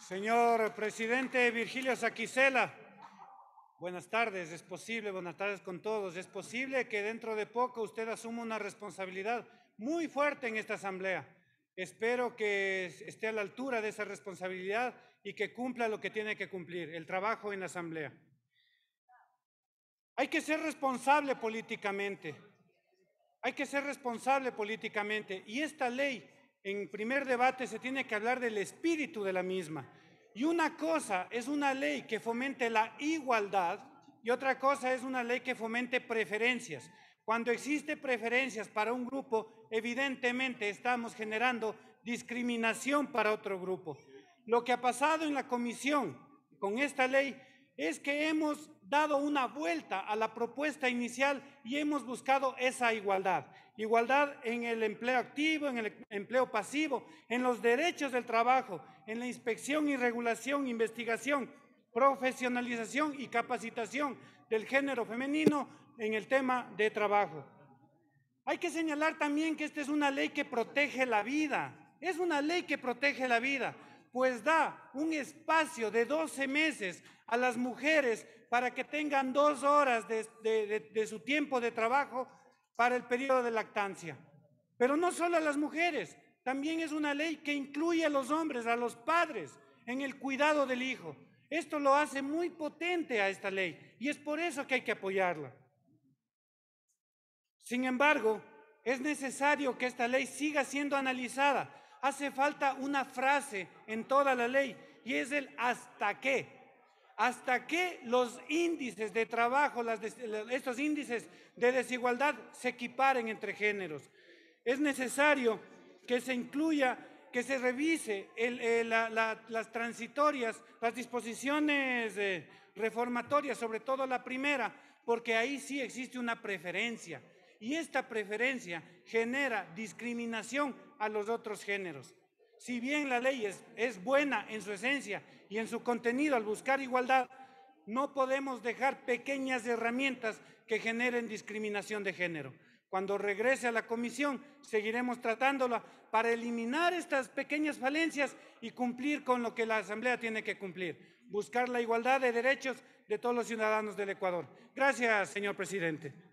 Señor presidente Virgilio Saquicela, buenas tardes, es posible, buenas tardes con todos, es posible que dentro de poco usted asuma una responsabilidad muy fuerte en esta asamblea. Espero que esté a la altura de esa responsabilidad y que cumpla lo que tiene que cumplir, el trabajo en la asamblea. Hay que ser responsable políticamente. Hay que ser responsable políticamente. Y esta ley, en primer debate, se tiene que hablar del espíritu de la misma. Y una cosa es una ley que fomente la igualdad y otra cosa es una ley que fomente preferencias. Cuando existe preferencias para un grupo, evidentemente estamos generando discriminación para otro grupo. Lo que ha pasado en la comisión con esta ley es que hemos dado una vuelta a la propuesta inicial y hemos buscado esa igualdad. Igualdad en el empleo activo, en el empleo pasivo, en los derechos del trabajo, en la inspección y regulación, investigación, profesionalización y capacitación del género femenino en el tema de trabajo. Hay que señalar también que esta es una ley que protege la vida. Es una ley que protege la vida pues da un espacio de 12 meses a las mujeres para que tengan dos horas de, su tiempo de trabajo para el periodo de lactancia. Pero no solo a las mujeres, también es una ley que incluye a los hombres, a los padres, en el cuidado del hijo. Esto lo hace muy potente a esta ley y es por eso que hay que apoyarla. Sin embargo, es necesario que esta ley siga siendo analizada hace falta una frase en toda la ley y es el hasta qué. Hasta qué los índices de trabajo, estos índices de desigualdad se equiparen entre géneros. Es necesario que se incluya, que se revise eh, las transitorias, las disposiciones eh, reformatorias, sobre todo la primera, porque ahí sí existe una preferencia. Y esta preferencia genera discriminación a los otros géneros. Si bien la ley es, buena en su esencia y en su contenido al buscar igualdad, no podemos dejar pequeñas herramientas que generen discriminación de género. Cuando regrese a la comisión, seguiremos tratándola para eliminar estas pequeñas falencias y cumplir con lo que la Asamblea tiene que cumplir, buscar la igualdad de derechos de todos los ciudadanos del Ecuador. Gracias, señor presidente.